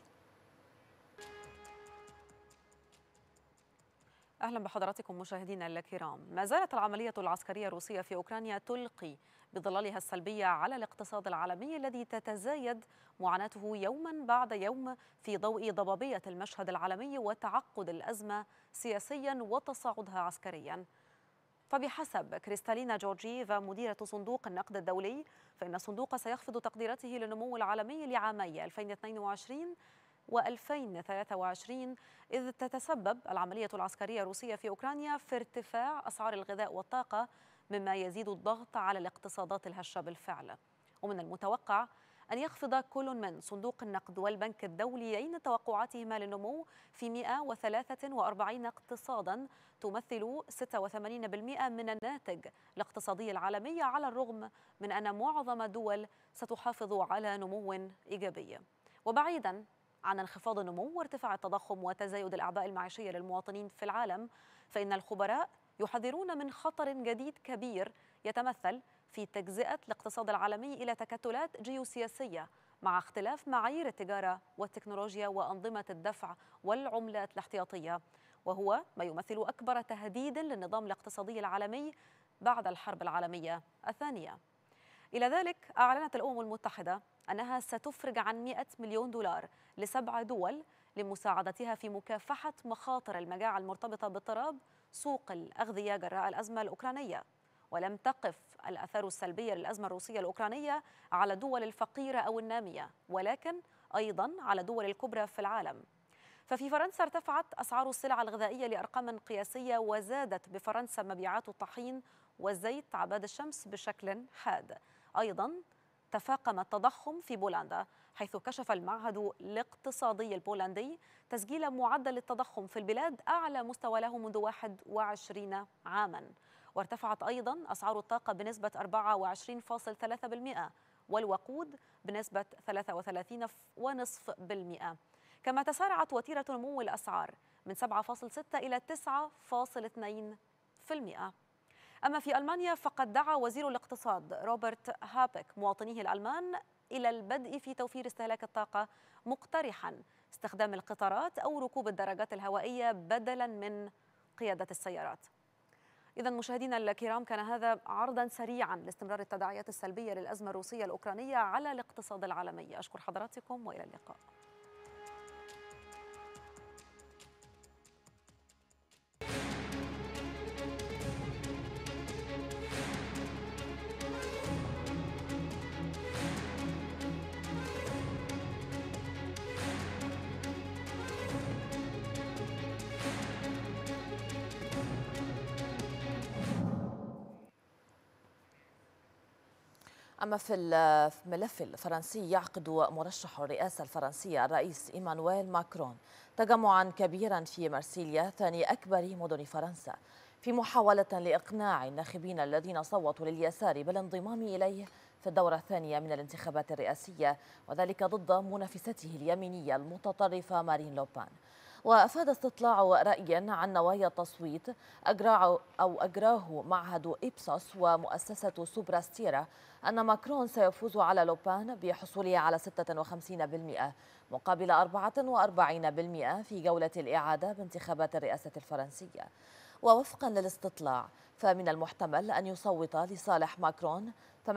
أهلا بحضراتكم مشاهدينا الكرام ما زالت العملية العسكرية الروسية في أوكرانيا تلقي بظلالها السلبية على الاقتصاد العالمي الذي تتزايد معاناته يوما بعد يوم في ضوء ضبابية المشهد العالمي وتعقد الأزمة سياسيا وتصاعدها عسكريا فبحسب كريستالينا جورجيفا مديرة صندوق النقد الدولي فإن الصندوق سيخفض تقديراته للنمو العالمي لعامي 2022 و2023 إذ تتسبب العملية العسكرية الروسية في أوكرانيا في ارتفاع أسعار الغذاء والطاقة مما يزيد الضغط على الاقتصادات الهشه بالفعل ومن المتوقع أن يخفض كل من صندوق النقد والبنك الدوليين توقعاتهما للنمو في 143 اقتصادا تمثل 86% من الناتج الاقتصادي العالمي على الرغم من أن معظم الدول ستحافظ على نمو إيجابي وبعيدا عن انخفاض النمو وارتفاع التضخم وتزايد الأعباء المعيشية للمواطنين في العالم فإن الخبراء يحذرون من خطر جديد كبير يتمثل في تجزئة الاقتصاد العالمي إلى تكتلات جيوسياسية مع اختلاف معايير التجارة والتكنولوجيا وأنظمة الدفع والعملات الاحتياطية وهو ما يمثل أكبر تهديد للنظام الاقتصادي العالمي بعد الحرب العالمية الثانية إلى ذلك أعلنت الأمم المتحدة أنها ستفرج عن 100 مليون دولار لسبع دول لمساعدتها في مكافحة مخاطر المجاعة المرتبطة باضطراب سوق الأغذية جراء الأزمة الأوكرانية ولم تقف الأثار السلبية للأزمة الروسية الأوكرانية على الدول الفقيرة أو النامية ولكن أيضا على الدول الكبرى في العالم ففي فرنسا ارتفعت أسعار السلع الغذائية لأرقام قياسية وزادت بفرنسا مبيعات الطحين والزيت عباد الشمس بشكل حاد أيضا تفاقم التضخم في بولندا حيث كشف المعهد الاقتصادي البولندي تسجيل معدل التضخم في البلاد أعلى مستوى له منذ 21 عاما وارتفعت أيضا أسعار الطاقة بنسبة 24.3% والوقود بنسبة 33.5% كما تسارعت وتيرة نمو الأسعار من 7.6 إلى 9.2% أما في ألمانيا فقد دعا وزير الاقتصاد روبرت هابك مواطنيه الألمان إلى البدء في توفير استهلاك الطاقة مقترحا استخدام القطارات أو ركوب الدراجات الهوائية بدلا من قيادة السيارات إذا مشاهدينا الكرام كان هذا عرضا سريعا لاستمرار التداعيات السلبية للأزمة الروسية الأوكرانية على الاقتصاد العالمي أشكر حضراتكم وإلى اللقاء أما في الملف الفرنسي يعقد مرشح الرئاسة الفرنسية الرئيس إيمانويل ماكرون تجمعا كبيرا في مرسيليا ثاني أكبر مدن فرنسا في محاولة لإقناع الناخبين الذين صوتوا لليسار بالانضمام إليه في الدورة الثانية من الانتخابات الرئاسية وذلك ضد منافسته اليمينية المتطرفة مارين لوبان وأفاد استطلاع رأيا عن نوايا التصويت أجراه أو أجراه معهد إبسوس ومؤسسة سوبراستيرا أن ماكرون سيفوز على لوبان بحصوله على 56% مقابل 44% في جولة الإعادة بانتخابات الرئاسة الفرنسية ووفقا للاستطلاع فمن المحتمل أن يصوت لصالح ماكرون 28%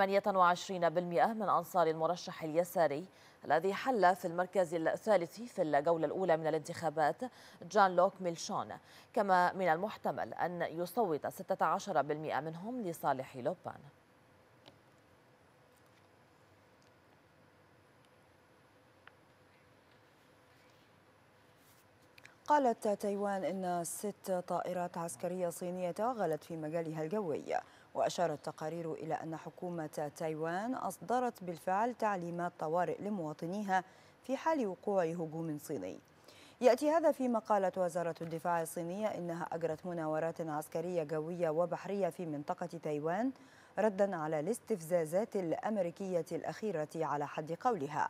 من أنصار المرشح اليساري الذي حل في المركز الثالث في الجولة الأولى من الانتخابات جان لوك ميلشون كما من المحتمل أن يصوت 16% منهم لصالح لوبان قالت تايوان إن ست طائرات عسكرية صينية توغلت في مجالها الجوي وأشارت تقارير إلى أن حكومة تايوان أصدرت بالفعل تعليمات طوارئ لمواطنيها في حال وقوع هجوم صيني يأتي هذا فيما قالت وزارة الدفاع الصينية إنها أجرت مناورات عسكرية جوية وبحرية في منطقة تايوان ردا على الاستفزازات الأمريكية الأخيرة على حد قولها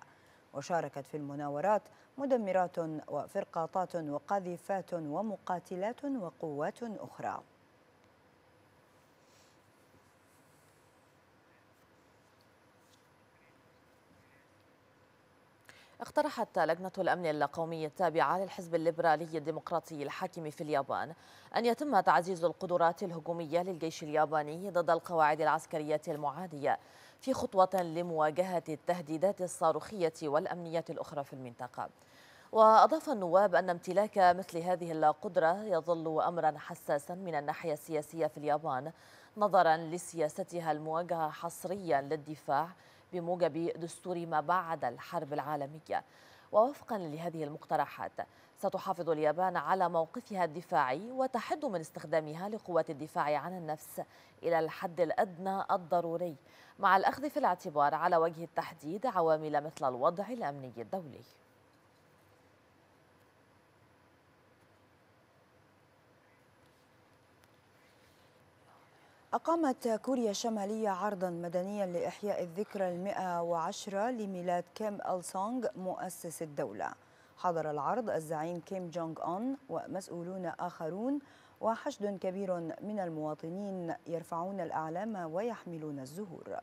وشاركت في المناورات مدمرات وفرقاطات وقذيفات ومقاتلات وقوات أخرى اقترحت لجنة الأمن القومي التابعة للحزب الليبرالي الديمقراطي الحاكم في اليابان أن يتم تعزيز القدرات الهجومية للجيش الياباني ضد القواعد العسكرية المعادية في خطوة لمواجهة التهديدات الصاروخية والأمنية الأخرى في المنطقة وأضاف النواب أن امتلاك مثل هذه القدرة يظل أمرا حساسا من الناحية السياسية في اليابان نظرا لسياستها المواجهة حصريا للدفاع بموجب دستور ما بعد الحرب العالمية ووفقا لهذه المقترحات ستحافظ اليابان على موقفها الدفاعي وتحد من استخدامها لقوات الدفاع عن النفس إلى الحد الأدنى الضروري مع الأخذ في الاعتبار على وجه التحديد عوامل مثل الوضع الأمني الدولي أقامت كوريا الشمالية عرضا مدنيا لإحياء الذكرى المئة وعشرة لميلاد كيم أل سونغ مؤسس الدولة حضر العرض الزعيم كيم جونغ أون ومسؤولون آخرون وحشد كبير من المواطنين يرفعون الأعلام ويحملون الزهور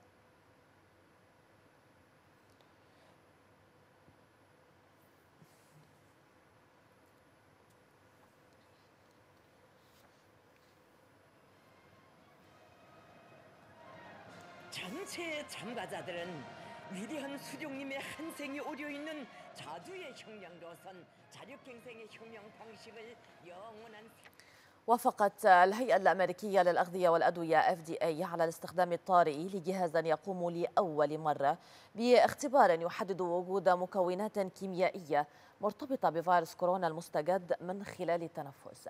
전체 참가자들은 위대한 수종님의 한 생이 오려 있는 자두의 형량로선 자력갱생의 형량 방식을 영원한 وافقت الهيئة الأمريكية للأغذية والأدوية FDA على الاستخدام الطارئ لجهاز يقوم لأول مرة باختبار يحدد وجود مكونات كيميائية مرتبطة بفيروس كورونا المستجد من خلال التنفس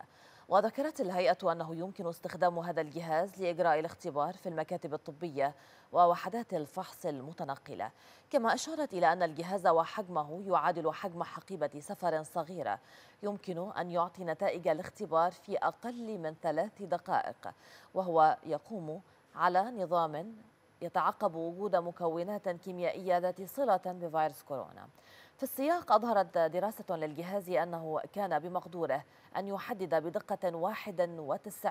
وذكرت الهيئة أنه يمكن استخدام هذا الجهاز لإجراء الاختبار في المكاتب الطبية ووحدات الفحص المتنقلة كما أشارت إلى أن الجهاز وحجمه يعادل حجم حقيبة سفر صغيرة يمكن أن يعطي نتائج الاختبار في أقل من ثلاث دقائق وهو يقوم على نظام يتعقب وجود مكونات كيميائية ذات صلة بفيروس كورونا في السياق أظهرت دراسة للجهاز أنه كان بمقدوره أن يحدد بدقة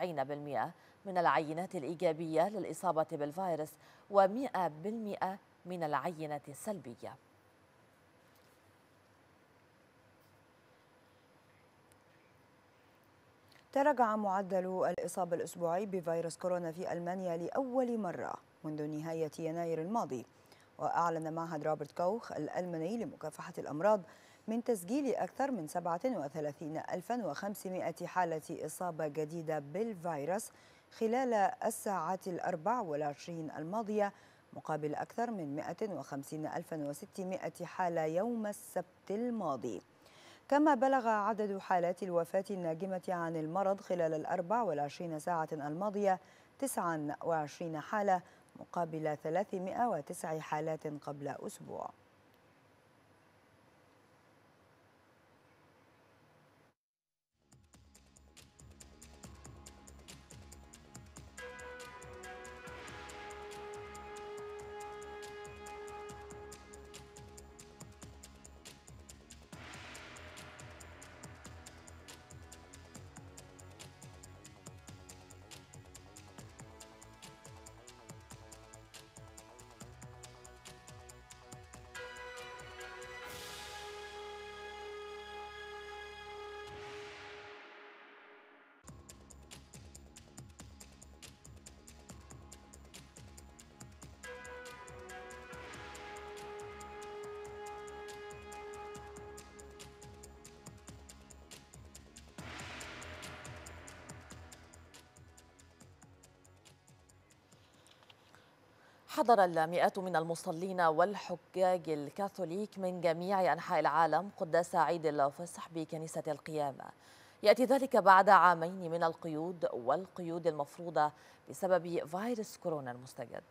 91% من العينات الإيجابية للإصابة بالفيروس و100% من العينات السلبية تراجع معدل الإصابة الأسبوعي بفيروس كورونا في ألمانيا لأول مرة منذ نهاية يناير الماضي وأعلن معهد روبرت كوخ الألماني لمكافحة الأمراض من تسجيل أكثر من 37500 حالة إصابة جديدة بالفيروس خلال الساعات الأربع والعشرين الماضية مقابل أكثر من 150600 حالة يوم السبت الماضي كما بلغ عدد حالات الوفاة الناجمة عن المرض خلال الأربع والعشرين ساعة الماضية 29 حالة مقابل 309 حالات قبل أسبوع حضر المئات من المصلين والحجاج الكاثوليك من جميع أنحاء العالم قداس عيد الفصح بكنيسة القيامة يأتي ذلك بعد عامين من القيود والقيود المفروضة بسبب فيروس كورونا المستجد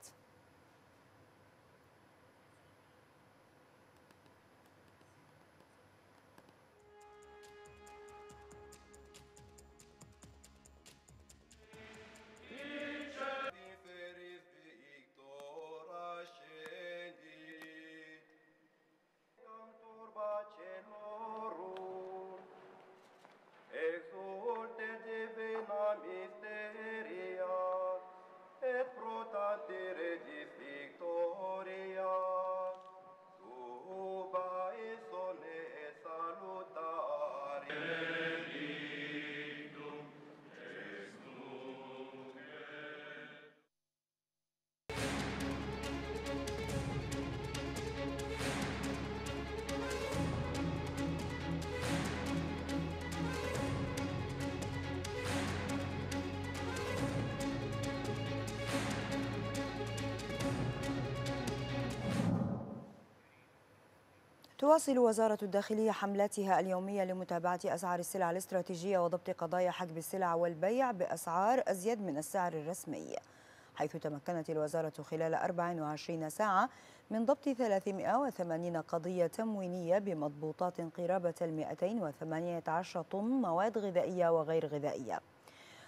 تواصل وزارة الداخلية حملاتها اليومية لمتابعة أسعار السلع الاستراتيجية وضبط قضايا حجب السلع والبيع بأسعار أزيد من السعر الرسمي حيث تمكنت الوزارة خلال 24 ساعة من ضبط 380 قضية تموينية بمضبوطات قرابة 218 طن مواد غذائية وغير غذائية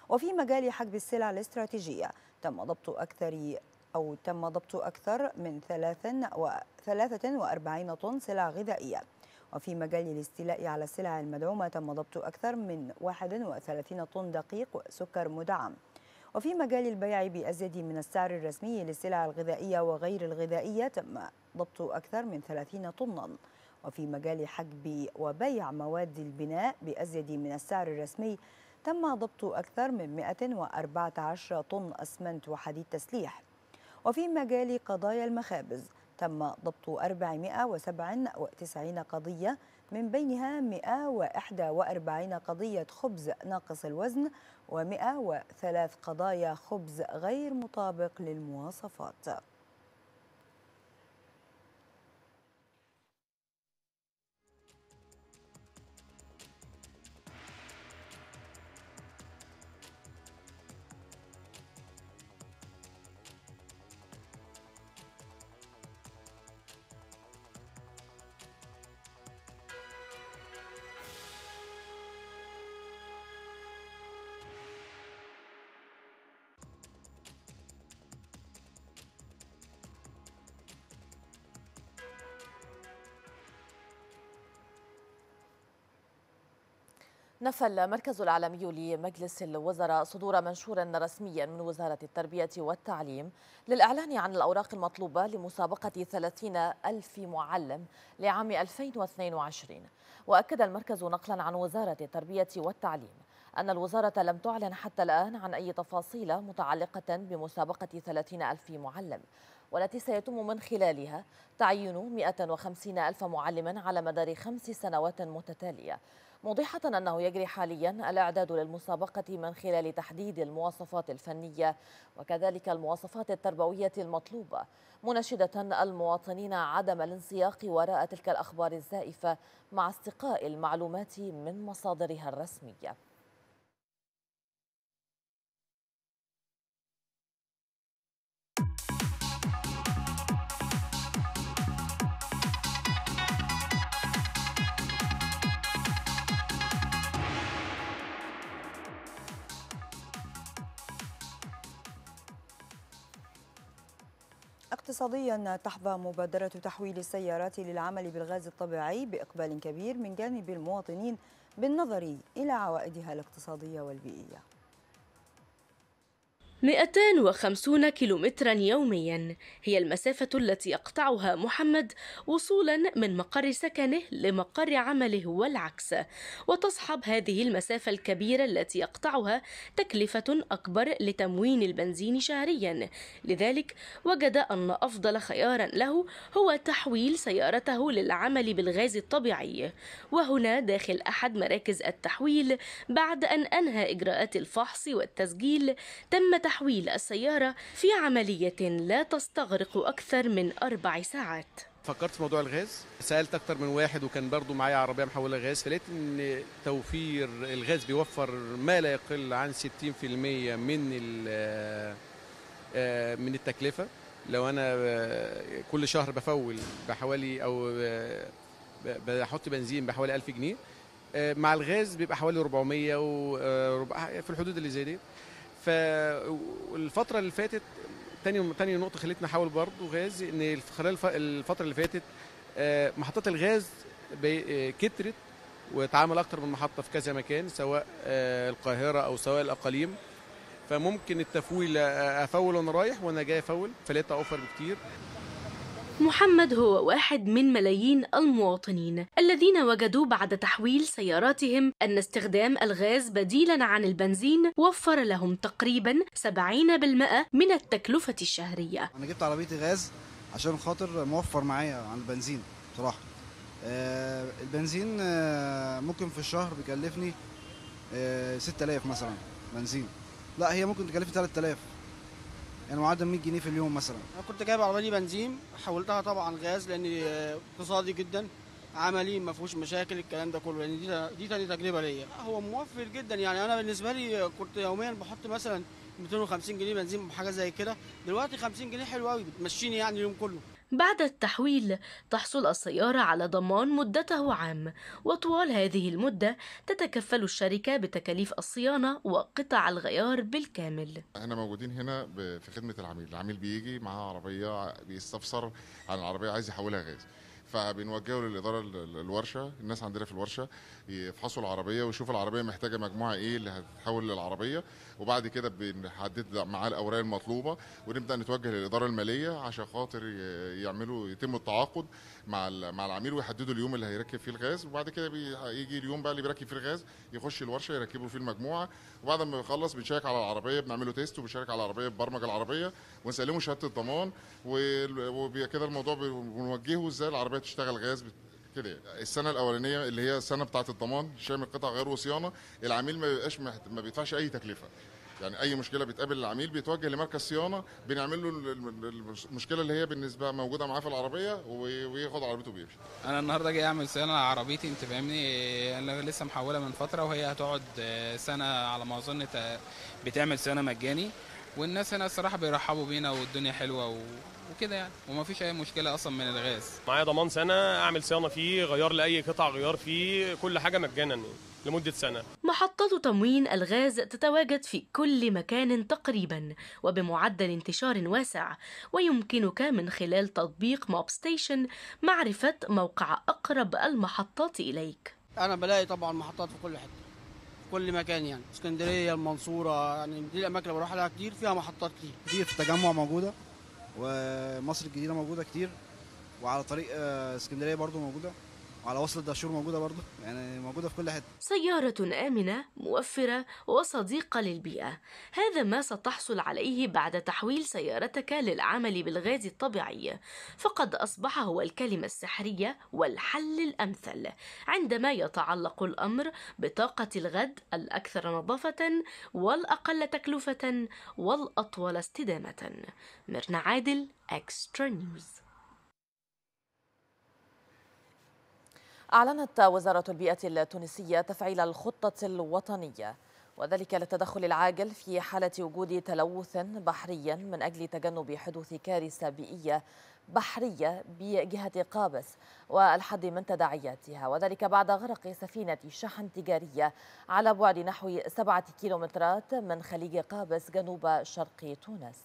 وفي مجال حجب السلع الاستراتيجية تم ضبط أكثر أو تم ضبط أكثر من 43 طن سلع غذائية وفي مجال الاستيلاء على السلع المدعومة تم ضبط أكثر من 31 طن دقيق وسكر مدعم وفي مجال البيع بأزيد من السعر الرسمي للسلع الغذائية وغير الغذائية تم ضبط أكثر من 30 طناً وفي مجال حجب وبيع مواد البناء بأزيد من السعر الرسمي تم ضبط أكثر من 114 طن أسمنت وحديد تسليح وفي مجال قضايا المخابز تم ضبط 497 قضية من بينها 141 قضية خبز ناقص الوزن و103 قضايا خبز غير مطابق للمواصفات نفى المركز العالمي لمجلس الوزراء صدور منشور رسمي من وزارة التربية والتعليم للإعلان عن الأوراق المطلوبة لمسابقة 30 ألف معلم لعام 2022 وأكد المركز نقلا عن وزارة التربية والتعليم أن الوزارة لم تعلن حتى الآن عن أي تفاصيل متعلقة بمسابقة 30 ألف معلم والتي سيتم من خلالها تعيين 150 ألف معلم على مدار خمس سنوات متتالية موضحة أنه يجري حاليا الإعداد للمسابقة من خلال تحديد المواصفات الفنية وكذلك المواصفات التربوية المطلوبة مناشدة المواطنين عدم الانسياق وراء تلك الأخبار الزائفة مع استقاء المعلومات من مصادرها الرسمية اقتصاديا تحظى مبادرة تحويل السيارات للعمل بالغاز الطبيعي بإقبال كبير من جانب المواطنين بالنظر إلى عوائدها الاقتصادية والبيئية 250 كيلومترا يوميا هي المسافة التي يقطعها محمد وصولا من مقر سكنه لمقر عمله والعكس وتصحب هذه المسافة الكبيرة التي يقطعها تكلفة أكبر لتموين البنزين شهريا لذلك وجد أن أفضل خيارا له هو تحويل سيارته للعمل بالغاز الطبيعي وهنا داخل أحد مراكز التحويل بعد أن أنهى إجراءات الفحص والتسجيل تم تحويل تحويل السيارة في عملية لا تستغرق أكثر من أربع ساعات فكرت في موضوع الغاز سالت أكثر من واحد وكان برضو معايا عربيه محوله غاز فلقيت ان توفير الغاز بيوفر ما لا يقل عن 60% من آه، آه، من التكلفه لو انا آه، كل شهر بفول بحوالي او بحط بنزين بحوالي 1000 جنيه مع الغاز بيبقى حوالي 400 و في الحدود اللي زي دي فالفتره اللي فاتت تاني تاني نقطه خلتني احاول برضه غاز ان خلال الفتره اللي فاتت آه، محطات الغاز آه، كترت وتعامل اكتر من محطه في كذا مكان سواء آه، القاهره او سواء الاقاليم فممكن التفويل افول وانا رايح وانا جاي افول فلقيت اوفر بكتير محمد هو واحد من ملايين المواطنين الذين وجدوا بعد تحويل سياراتهم أن استخدام الغاز بديلا عن البنزين وفر لهم تقريبا 70% من التكلفة الشهرية أنا جبت عربيتي غاز عشان خاطر موفر معايا عن البنزين بصراحة آه، البنزين آه، ممكن في الشهر بيكلفني 6000 آه، مثلا بنزين لا هي ممكن تكلفني 3000 يعني معدل 100 جنيه في اليوم مثلا انا كنت جايب عربيه بنزين حولتها طبعا غاز لان اقتصادي جدا عملي ما فيهوش مشاكل الكلام ده كله يعني دي دي تاني تجربه ليا هو موفر جدا يعني انا بالنسبه لي كنت يوميا بحط مثلا 250 جنيه بنزين حاجه زي كده دلوقتي 50 جنيه حلو قوي بتمشيني يعني اليوم كله بعد التحويل تحصل السيارة على ضمان مدته عام وطوال هذه المدة تتكفل الشركة بتكاليف الصيانة وقطع الغيار بالكامل احنا موجودين هنا في خدمة العميل العميل بيجي معاه عربية بيستفسر عن العربية عايز يحولها غاز فبنوجهه للاداره الورشه الناس عندنا في الورشه يفحصوا العربيه ويشوفوا العربيه محتاجه مجموعه ايه اللي هتتحول للعربيه وبعد كده بنحدد معاه الاوراق المطلوبه ونبدا نتوجه للاداره الماليه عشان خاطر يعملوا يتم التعاقد مع مع العميل ويحددوا اليوم اللي هيركب فيه الغاز وبعد كده بيجي اليوم بقى اللي بيركب فيه الغاز يخش الورشه يركبوا فيه المجموعه وبعد ما يخلص بنشيك على العربيه بنعمله تيست وبنشيك على العربيه ببرمج العربيه ونسلمه شهاده الضمان وكده الموضوع بنوجهه ازاي العربيه تشتغل غاز كده السنه الاولانيه اللي هي السنه بتاعه الضمان شامل قطع غير وصيانه العميل ما بيبقاش محت... ما بيدفعش اي تكلفه يعني اي مشكله بتقابل العميل بيتوجه لمركز صيانه بنعمل له المشكله اللي هي بالنسبه موجوده معاه في العربيه وياخد عربيته وبيمشي انا النهارده جاي اعمل صيانه على عربيتي انت فاهمني انا لسه محوله من فتره وهي هتقعد آه، سنه على ما اظن بتعمل صيانه مجاني والناس هنا الصراحه بيرحبوا بينا والدنيا حلوه و... وكده يعني وما فيش اي مشكله اصلا من الغاز معايا ضمان سنه اعمل صيانه فيه غيار لاي قطع غيار فيه كل حاجه مجانا يعني. لمدة سنة محطة تموين الغاز تتواجد في كل مكان تقريبا وبمعدل انتشار واسع ويمكنك من خلال تطبيق موب ستيشن معرفة موقع أقرب المحطات إليك أنا بلاقي طبعا محطات في كل حتة في كل مكان يعني اسكندرية المنصورة يعني دي الأماكن اللي بروح لها كتير فيها محطات كتير في التجمع موجودة ومصر الجديده موجوده كتير وعلى طريق آه، اسكندريه برضو موجوده على وصل الدهشور موجوده برضه يعني موجوده في كل حته سياره امنه موفره وصديقه للبيئه هذا ما ستحصل عليه بعد تحويل سيارتك للعمل بالغاز الطبيعي فقد اصبح هو الكلمه السحريه والحل الامثل عندما يتعلق الامر بطاقه الغد الاكثر نظافه والاقل تكلفه والاطول استدامه مرنا عادل اكسترا نيوز أعلنت وزارة البيئة التونسية تفعيل الخطة الوطنية وذلك للتدخل العاجل في حالة وجود تلوث بحريا من أجل تجنب حدوث كارثة بيئية بحرية بجهة قابس والحد من تداعياتها وذلك بعد غرق سفينة شحن تجارية على بعد نحو سبعة كيلومترات من خليج قابس جنوب شرق تونس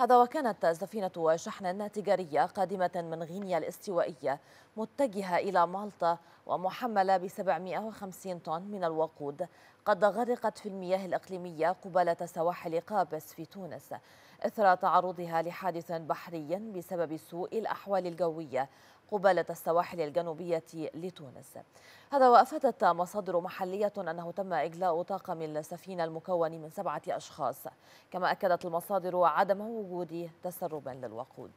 هذا وكانت سفينة شحن تجارية قادمة من غينيا الاستوائية متجهة إلى مالطا ومحملة ب 750 طن من الوقود قد غرقت في المياه الإقليمية قبالة سواحل قابس في تونس إثر تعرضها لحادث بحري بسبب سوء الأحوال الجوية قبالة السواحل الجنوبية لتونس هذا وأفادت مصادر محلية أنه تم إجلاء طاقم السفينة المكون من سبعة أشخاص كما أكدت المصادر عدم وجود تسرب للوقود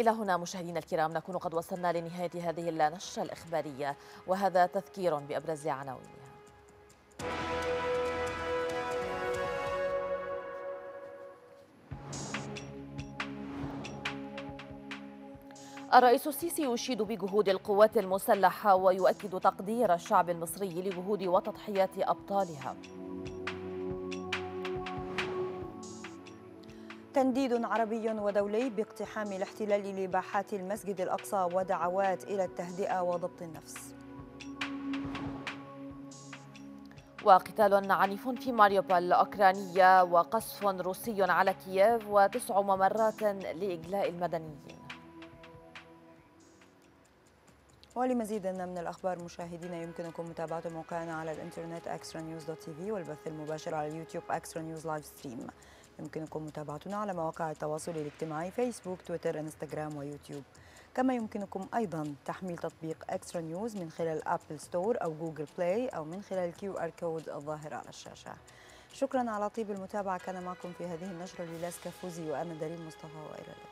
إلى هنا مشاهدينا الكرام نكون قد وصلنا لنهاية هذه النشرة الإخبارية وهذا تذكير بأبرز عناوينها الرئيس السيسي يشيد بجهود القوات المسلحة ويؤكد تقدير الشعب المصري لجهود وتضحيات أبطالها تنديد عربي ودولي باقتحام الاحتلال لباحات المسجد الأقصى ودعوات إلى التهدئة وضبط النفس وقتال عنيف في ماريوبول الأوكرانية وقصف روسي على كييف وتسع ممرات لإجلاء المدنيين ولمزيد من الأخبار مشاهدينا يمكنكم متابعة موقعنا على الإنترنت أكسرا نيوز دوت تي في والبث المباشر على اليوتيوب أكسرا نيوز لايف ستريم يمكنكم متابعتنا على مواقع التواصل الاجتماعي فيسبوك تويتر انستغرام ويوتيوب كما يمكنكم أيضا تحميل تطبيق أكسترا نيوز من خلال أبل ستور أو جوجل بلاي أو من خلال كيو آر كود الظاهر على الشاشة شكرا على طيب المتابعة كان معكم في هذه النشرة للاسكا فوزي وأنا دليل مصطفى وإلى اللقاء